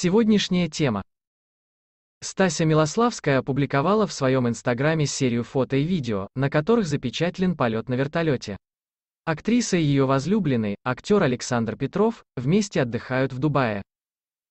Сегодняшняя тема. Стася Милославская опубликовала в своем инстаграме серию фото и видео, на которых запечатлен полет на вертолете. Актриса и ее возлюбленный, актер Александр Петров, вместе отдыхают в Дубае.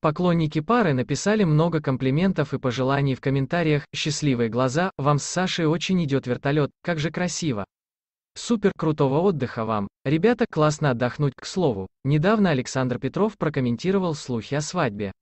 Поклонники пары написали много комплиментов и пожеланий в комментариях «Счастливые глаза, вам с Сашей очень идет вертолет, как же красиво». Супер крутого отдыха вам. Ребята, классно отдохнуть, к слову. Недавно Александр Петров прокомментировал слухи о свадьбе.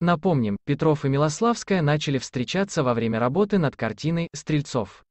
Напомним, Петров и Милославская начали встречаться во время работы над картиной «Стрельцов».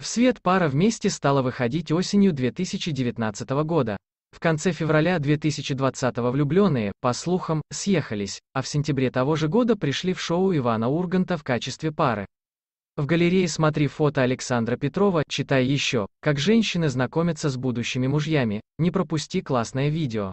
В свет пара вместе стала выходить осенью 2019 года. В конце февраля 2020 влюбленные, по слухам, съехались, а в сентябре того же года пришли в шоу Ивана Урганта в качестве пары. В галерее смотри фото Александра Петрова, читай еще, как женщины знакомятся с будущими мужьями, не пропусти классное видео.